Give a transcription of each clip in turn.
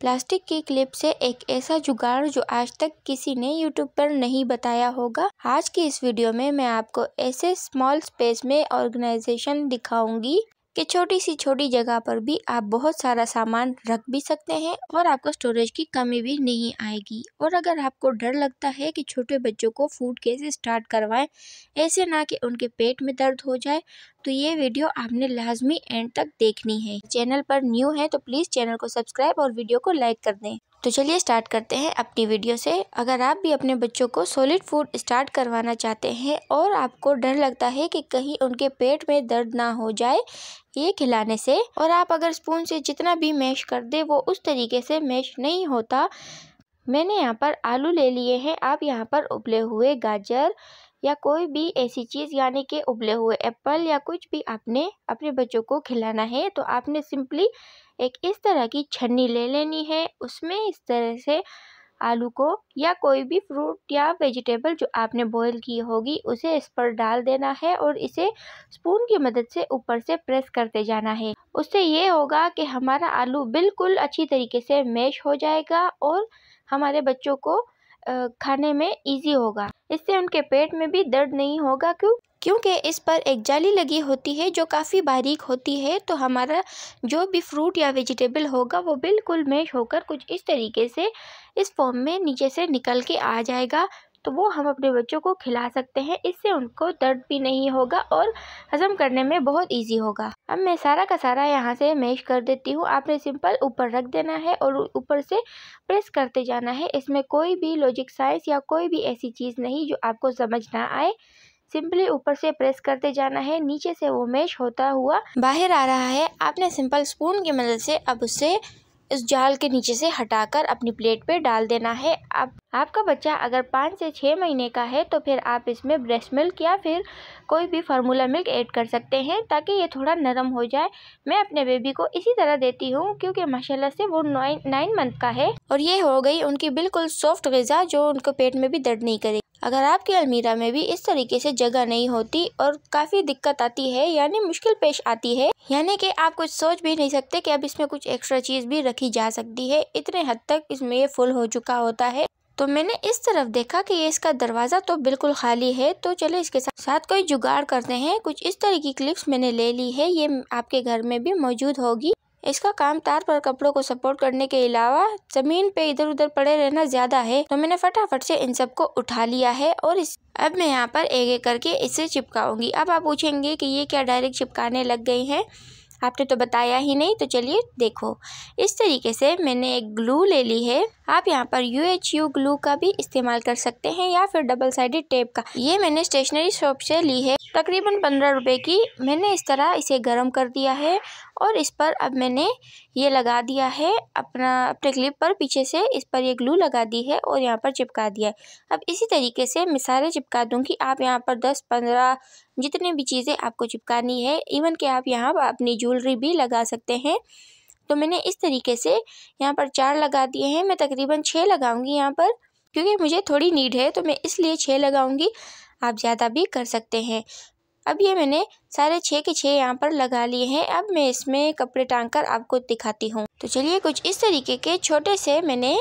plastic की clip से एक ऐसा जुगाड़ जो आज तक किसी ने यूट्यूब पर नहीं बताया होगा आज की इस वीडियो में मैं आपको ऐसे स्मॉल स्पेस में ऑर्गेनाइजेशन दिखाऊंगी कि छोटी सी छोटी जगह पर भी आप बहुत सारा सामान रख भी सकते हैं और आपको स्टोरेज की कमी भी नहीं आएगी और अगर आपको डर लगता है कि छोटे बच्चों को फूड कैसे स्टार्ट करवाएं ऐसे ना कि उनके पेट में दर्द हो जाए तो ये वीडियो आपने लाजमी एंड तक देखनी है चैनल पर न्यू है तो प्लीज़ चैनल को सब्सक्राइब और वीडियो को लाइक कर दें तो चलिए स्टार्ट करते हैं अपनी वीडियो से अगर आप भी अपने बच्चों को सॉलिड फूड स्टार्ट करवाना चाहते हैं और आपको डर लगता है कि कहीं उनके पेट में दर्द ना हो जाए ये खिलाने से और आप अगर स्पून से जितना भी मैश कर दे वो उस तरीके से मैश नहीं होता मैंने यहाँ पर आलू ले लिए हैं आप यहाँ पर उबले हुए गाजर या कोई भी ऐसी चीज़ यानी कि उबले हुए एप्पल या कुछ भी आपने अपने बच्चों को खिलाना है तो आपने सिंपली एक इस तरह की छन्नी ले लेनी है उसमें इस तरह से आलू को या कोई भी फ्रूट या वेजिटेबल जो आपने बॉईल की होगी उसे इस पर डाल देना है और इसे स्पून की मदद से ऊपर से प्रेस करते जाना है उससे ये होगा कि हमारा आलू बिल्कुल अच्छी तरीके से मैश हो जाएगा और हमारे बच्चों को खाने में इजी होगा इससे उनके पेट में भी दर्द नहीं होगा क्यों क्योंकि इस पर एक जाली लगी होती है जो काफ़ी बारीक होती है तो हमारा जो भी फ्रूट या वेजिटेबल होगा वो बिल्कुल मैश होकर कुछ इस तरीके से इस फॉर्म में नीचे से निकल के आ जाएगा तो वो हम अपने बच्चों को खिला सकते हैं इससे उनको दर्द भी नहीं होगा और हज़म करने में बहुत ईजी होगा अब मैं सारा का सारा यहाँ से मैश कर देती हूँ आपने सिंपल ऊपर रख देना है और ऊपर से प्रेस करते जाना है इसमें कोई भी लॉजिक साइंस या कोई भी ऐसी चीज़ नहीं जो आपको समझ ना आए सिंपली ऊपर से प्रेस करते जाना है नीचे से वो मैश होता हुआ बाहर आ रहा है आपने सिंपल स्पून की मदद से अब उसे इस जाल के नीचे से हटाकर अपनी प्लेट पे डाल देना है आप आपका बच्चा अगर पाँच से छः महीने का है तो फिर आप इसमें ब्रेस्ट मिल्क या फिर कोई भी फार्मूला मिल्क ऐड कर सकते हैं ताकि ये थोड़ा नरम हो जाए मैं अपने बेबी को इसी तरह देती हूँ क्योंकि माशाल्लाह से वो नाइन नाइन मंथ का है और ये हो गई उनकी बिल्कुल सॉफ्ट गज़ा जो उनको पेट में भी दर्द नहीं करेगी अगर आपकी अलमीरा में भी इस तरीके से जगह नहीं होती और काफ़ी दिक्कत आती है यानी मुश्किल पेश आती है यानी कि आप कुछ सोच भी नहीं सकते कि अब इसमें कुछ एक्स्ट्रा चीज़ भी रखी जा सकती है इतने हद तक इसमें ये फुल हो चुका होता है तो मैंने इस तरफ देखा कि ये इसका दरवाज़ा तो बिल्कुल खाली है तो चले इसके साथ साथ कोई जुगाड़ करते हैं कुछ इस तरह की क्लिप्स मैंने ले ली है ये आपके घर में भी मौजूद होगी इसका काम तार पर कपड़ों को सपोर्ट करने के अलावा जमीन पे इधर उधर पड़े रहना ज्यादा है तो मैंने फटाफट से इन सबको उठा लिया है और इस अब मैं यहाँ पर एक एक करके इसे चिपकाऊंगी अब आप पूछेंगे कि ये क्या डायरेक्ट चिपकाने लग गई हैं आपने तो बताया ही नहीं तो चलिए देखो इस तरीके से मैंने एक ग्लू ले ली है आप यहाँ पर यू एच यू ग्लू का भी इस्तेमाल कर सकते हैं या फिर डबल साइडेड टेप का ये मैंने स्टेशनरी शॉप से ली है तकरीबन पंद्रह रुपए की मैंने इस तरह इसे गर्म कर दिया है और इस पर अब मैंने ये लगा दिया है अपना अपने क्लिप पर पीछे से इस पर ये ग्लू लगा दी है और यहाँ पर चिपका दिया है अब इसी तरीके से मैं सारे चिपका दूँगी आप यहाँ पर दस पंद्रह जितनी भी चीज़ें आपको चिपकानी है इवन कि आप यहाँ पर अपनी ज्वेलरी भी लगा सकते हैं तो मैंने इस तरीके से यहाँ पर चार लगा दिए हैं मैं तकरीबन छः लगाऊंगी यहाँ पर क्योंकि मुझे थोड़ी नीड है तो मैं इसलिए छः लगाऊंगी आप ज़्यादा भी कर सकते हैं अब ये मैंने सारे छः के छः यहाँ पर लगा लिए हैं अब मैं इसमें कपड़े टांग कर आपको दिखाती हूँ तो चलिए कुछ इस तरीके के छोटे से मैंने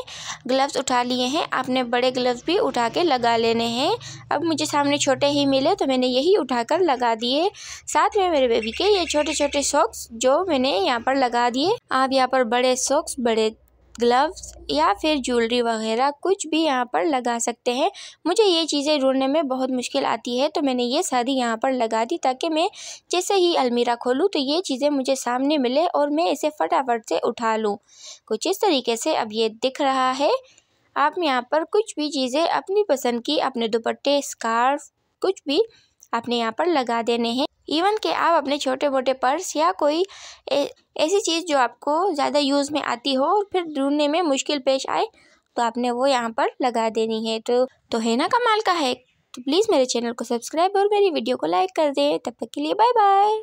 ग्लव्स उठा लिए हैं आपने बड़े ग्लव्स भी उठा के लगा लेने हैं अब मुझे सामने छोटे ही मिले तो मैंने यही उठा कर लगा दिए साथ में मेरे बेबी के ये छोटे छोटे सॉक्स जो मैंने यहाँ पर लगा दिए आप यहाँ पर बड़े सॉक्स बड़े ग्लव्स या फिर ज्वेलरी वगैरह कुछ भी यहाँ पर लगा सकते हैं मुझे ये चीज़ें ढूंढने में बहुत मुश्किल आती है तो मैंने ये सारी यहाँ पर लगा दी ताकि मैं जैसे ही अलमीरा खोलूँ तो ये चीज़ें मुझे सामने मिले और मैं इसे फटाफट से उठा लूँ कुछ इस तरीके से अब ये दिख रहा है आप यहाँ पर कुछ भी चीज़ें अपनी पसंद की अपने दुपट्टे स्कार्फ कुछ भी आपने यहाँ पर लगा देने हैं इवन के आप अपने छोटे मोटे पर्स या कोई ऐसी चीज़ जो आपको ज़्यादा यूज़ में आती हो और फिर ढूंढने में मुश्किल पेश आए तो आपने वो यहाँ पर लगा देनी है तो तो है ना कमाल का है तो प्लीज़ मेरे चैनल को सब्सक्राइब और मेरी वीडियो को लाइक कर दें तब तक के लिए बाय बाय